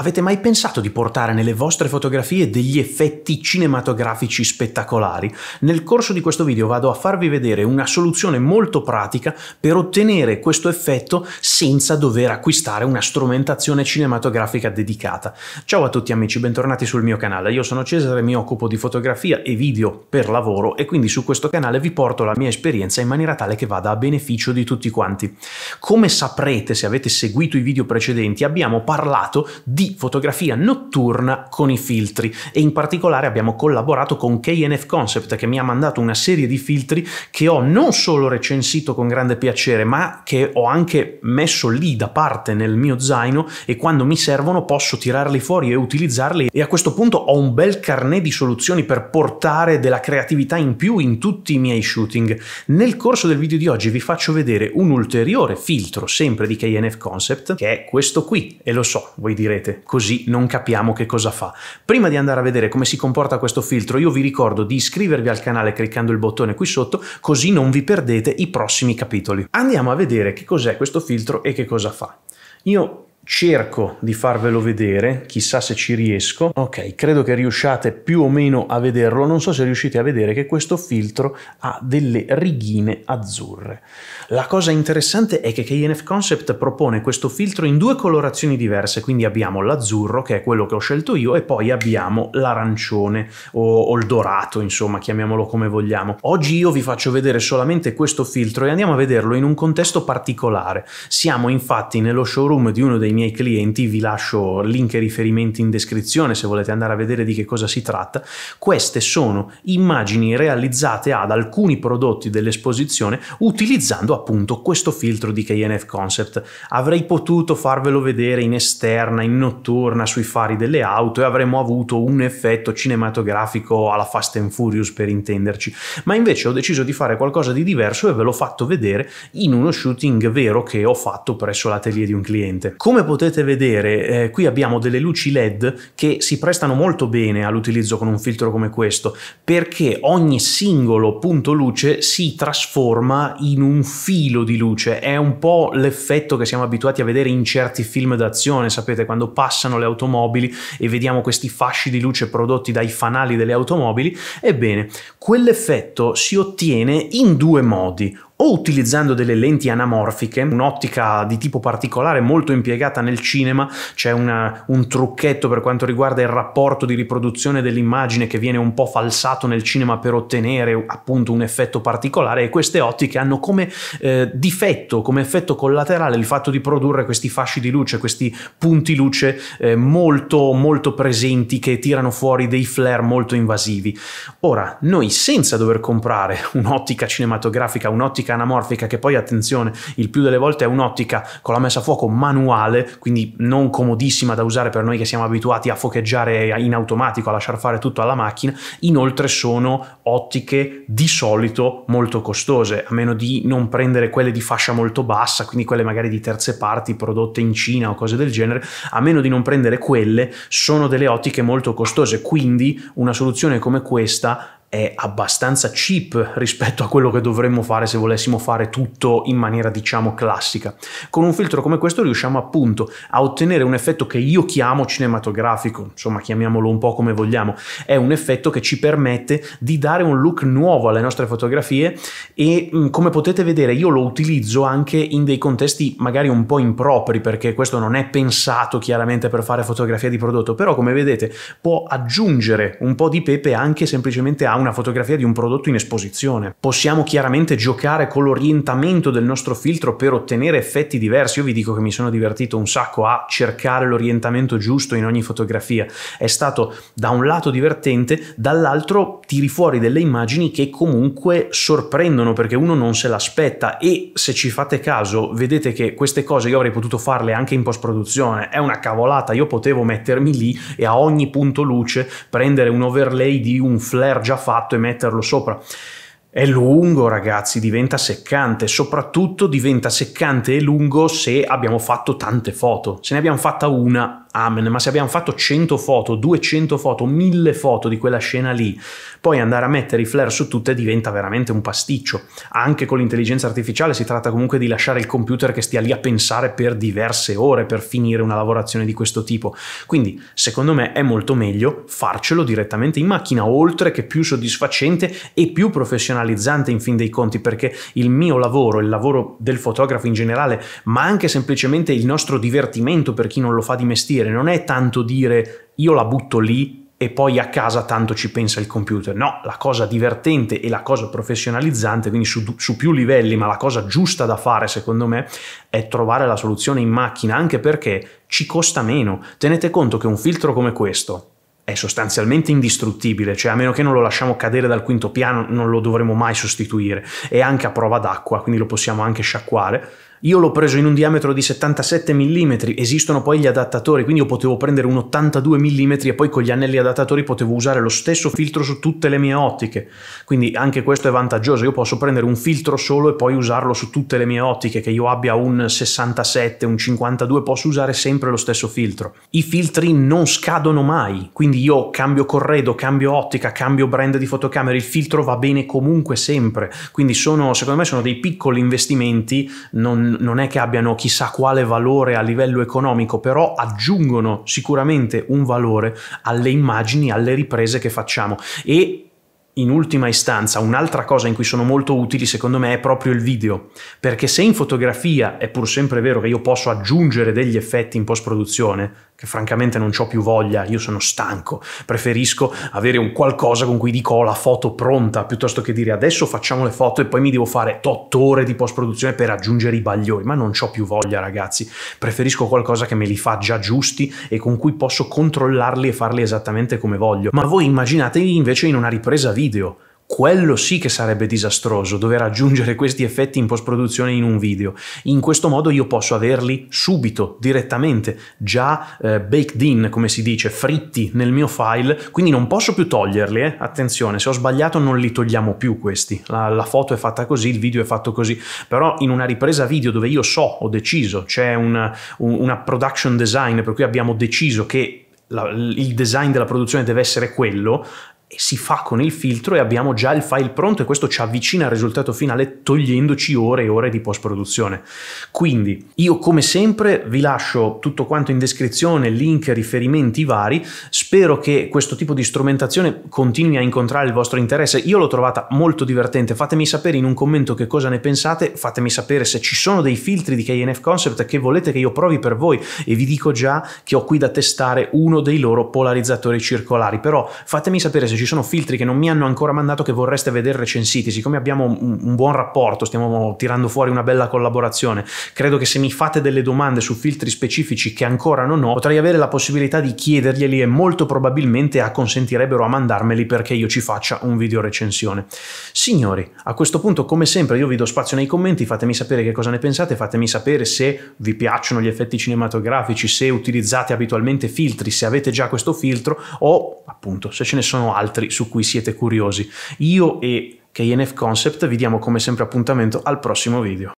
Avete mai pensato di portare nelle vostre fotografie degli effetti cinematografici spettacolari? Nel corso di questo video vado a farvi vedere una soluzione molto pratica per ottenere questo effetto senza dover acquistare una strumentazione cinematografica dedicata. Ciao a tutti amici, bentornati sul mio canale. Io sono Cesare, mi occupo di fotografia e video per lavoro e quindi su questo canale vi porto la mia esperienza in maniera tale che vada a beneficio di tutti quanti. Come saprete se avete seguito i video precedenti, abbiamo parlato di fotografia notturna con i filtri e in particolare abbiamo collaborato con KNF Concept che mi ha mandato una serie di filtri che ho non solo recensito con grande piacere ma che ho anche messo lì da parte nel mio zaino e quando mi servono posso tirarli fuori e utilizzarli e a questo punto ho un bel carnet di soluzioni per portare della creatività in più in tutti i miei shooting. Nel corso del video di oggi vi faccio vedere un ulteriore filtro sempre di KNF Concept che è questo qui e lo so voi direte così non capiamo che cosa fa. Prima di andare a vedere come si comporta questo filtro, io vi ricordo di iscrivervi al canale cliccando il bottone qui sotto, così non vi perdete i prossimi capitoli. Andiamo a vedere che cos'è questo filtro e che cosa fa. Io cerco di farvelo vedere, chissà se ci riesco. Ok, credo che riusciate più o meno a vederlo, non so se riuscite a vedere che questo filtro ha delle righine azzurre. La cosa interessante è che KNF Concept propone questo filtro in due colorazioni diverse, quindi abbiamo l'azzurro, che è quello che ho scelto io, e poi abbiamo l'arancione o, o il dorato, insomma, chiamiamolo come vogliamo. Oggi io vi faccio vedere solamente questo filtro e andiamo a vederlo in un contesto particolare. Siamo infatti nello showroom di uno dei miei clienti, vi lascio link e riferimenti in descrizione se volete andare a vedere di che cosa si tratta. Queste sono immagini realizzate ad alcuni prodotti dell'esposizione utilizzando appunto questo filtro di KNF Concept. Avrei potuto farvelo vedere in esterna, in notturna, sui fari delle auto e avremmo avuto un effetto cinematografico alla Fast and Furious per intenderci, ma invece ho deciso di fare qualcosa di diverso e ve l'ho fatto vedere in uno shooting vero che ho fatto presso l'atelier di un cliente. Come potete vedere eh, qui abbiamo delle luci led che si prestano molto bene all'utilizzo con un filtro come questo perché ogni singolo punto luce si trasforma in un filo di luce è un po' l'effetto che siamo abituati a vedere in certi film d'azione sapete quando passano le automobili e vediamo questi fasci di luce prodotti dai fanali delle automobili ebbene quell'effetto si ottiene in due modi o utilizzando delle lenti anamorfiche, un'ottica di tipo particolare molto impiegata nel cinema, c'è una, un trucchetto per quanto riguarda il rapporto di riproduzione dell'immagine che viene un po' falsato nel cinema per ottenere appunto un effetto particolare e queste ottiche hanno come eh, difetto, come effetto collaterale il fatto di produrre questi fasci di luce, questi punti luce eh, molto molto presenti che tirano fuori dei flare molto invasivi. Ora, noi senza dover comprare un'ottica cinematografica, un'ottica ottica anamorfica, che poi attenzione, il più delle volte è un'ottica con la messa a fuoco manuale, quindi non comodissima da usare per noi che siamo abituati a focheggiare in automatico, a lasciar fare tutto alla macchina, inoltre sono ottiche di solito molto costose, a meno di non prendere quelle di fascia molto bassa, quindi quelle magari di terze parti prodotte in Cina o cose del genere, a meno di non prendere quelle, sono delle ottiche molto costose, quindi una soluzione come questa è abbastanza cheap rispetto a quello che dovremmo fare se volessimo fare tutto in maniera diciamo classica. Con un filtro come questo riusciamo appunto a ottenere un effetto che io chiamo cinematografico, insomma chiamiamolo un po' come vogliamo, è un effetto che ci permette di dare un look nuovo alle nostre fotografie e mm, come potete vedere io lo utilizzo anche in dei contesti magari un po' impropri perché questo non è pensato chiaramente per fare fotografia di prodotto, però come vedete può aggiungere un po' di pepe anche semplicemente a una fotografia di un prodotto in esposizione. Possiamo chiaramente giocare con l'orientamento del nostro filtro per ottenere effetti diversi. Io vi dico che mi sono divertito un sacco a cercare l'orientamento giusto in ogni fotografia. È stato da un lato divertente, dall'altro tiri fuori delle immagini che comunque sorprendono perché uno non se l'aspetta e se ci fate caso vedete che queste cose io avrei potuto farle anche in post produzione. È una cavolata, io potevo mettermi lì e a ogni punto luce prendere un overlay di un flare già fatto fatto e metterlo sopra. È lungo, ragazzi, diventa seccante, soprattutto diventa seccante e lungo se abbiamo fatto tante foto. Se ne abbiamo fatta una amen, ma se abbiamo fatto 100 foto, 200 foto, 1000 foto di quella scena lì, poi andare a mettere i flare su tutte diventa veramente un pasticcio. Anche con l'intelligenza artificiale si tratta comunque di lasciare il computer che stia lì a pensare per diverse ore per finire una lavorazione di questo tipo. Quindi, secondo me è molto meglio farcelo direttamente in macchina, oltre che più soddisfacente e più professionalizzante in fin dei conti, perché il mio lavoro, il lavoro del fotografo in generale, ma anche semplicemente il nostro divertimento per chi non lo fa di mestiere, vincere non è tanto dire io la butto lì e poi a casa tanto ci pensa il computer. No, la cosa divertente e la cosa professionalizzante, quindi su, su, più livelli, ma la cosa giusta da fare secondo me è trovare la soluzione in macchina, anche perché ci costa meno. Tenete conto che un filtro come questo è sostanzialmente indistruttibile, cioè a meno che non lo lasciamo cadere dal quinto piano non lo dovremo mai sostituire, è anche a prova d'acqua, quindi lo possiamo anche sciacquare io l'ho preso in un diametro di 77 mm, esistono poi gli adattatori, quindi io potevo prendere un 82 mm e poi con gli anelli adattatori potevo usare lo stesso filtro su tutte le mie ottiche. Quindi anche questo è vantaggioso, io posso prendere un filtro solo e poi usarlo su tutte le mie ottiche, che io abbia un 67, un 52, posso usare sempre lo stesso filtro. I filtri non scadono mai, quindi io cambio corredo, cambio ottica, cambio brand di fotocamera, il filtro va bene comunque sempre. Quindi sono, secondo me sono dei piccoli investimenti, non non è che abbiano chissà quale valore a livello economico, però aggiungono sicuramente un valore alle immagini, alle riprese che facciamo e in ultima istanza, un'altra cosa in cui sono molto utili secondo me è proprio il video, perché se in fotografia è pur sempre vero che io posso aggiungere degli effetti in post-produzione, che francamente non ho più voglia, io sono stanco, preferisco avere un qualcosa con cui dico ho la foto pronta, piuttosto che dire adesso facciamo le foto e poi mi devo fare 8 ore di post-produzione per aggiungere i bagliori, ma non ho più voglia ragazzi, preferisco qualcosa che me li fa già giusti e con cui posso controllarli e farli esattamente come voglio. Ma voi immaginatevi invece in una ripresa video, video. Quello sì che sarebbe disastroso, dover aggiungere questi effetti in post-produzione in un video. In questo modo io posso averli subito, direttamente, già eh, baked in, come si dice, fritti nel mio file, quindi non posso più toglierli, eh? attenzione, se ho sbagliato non li togliamo più questi, la, la, foto è fatta così, il video è fatto così, però in una ripresa video dove io so, ho deciso, c'è una, una production design per cui abbiamo deciso che la, il design della produzione deve essere quello, si fa con il filtro e abbiamo già il file pronto e questo ci avvicina al risultato finale togliendoci ore e ore di post produzione. Quindi io come sempre vi lascio tutto quanto in descrizione, link, riferimenti vari, spero che questo tipo di strumentazione continui a incontrare il vostro interesse, io l'ho trovata molto divertente, fatemi sapere in un commento che cosa ne pensate, fatemi sapere se ci sono dei filtri di KNF Concept che volete che io provi per voi e vi dico già che ho qui da testare uno dei loro polarizzatori circolari, però fatemi sapere se ci sono filtri che non mi hanno ancora mandato che vorreste vedere recensiti, siccome abbiamo un, un buon rapporto, stiamo tirando fuori una bella collaborazione, credo che se mi fate delle domande su filtri specifici che ancora non ho, potrei avere la possibilità di chiederglieli e molto probabilmente acconsentirebbero a mandarmeli perché io ci faccia un video recensione. Signori, a questo punto come sempre io vi do spazio nei commenti, fatemi sapere che cosa ne pensate, fatemi sapere se vi piacciono gli effetti cinematografici, se utilizzate abitualmente filtri, se avete già questo filtro o appunto se ce ne sono altri altri su cui siete curiosi. Io e KNF Concept vi diamo come sempre appuntamento al prossimo video.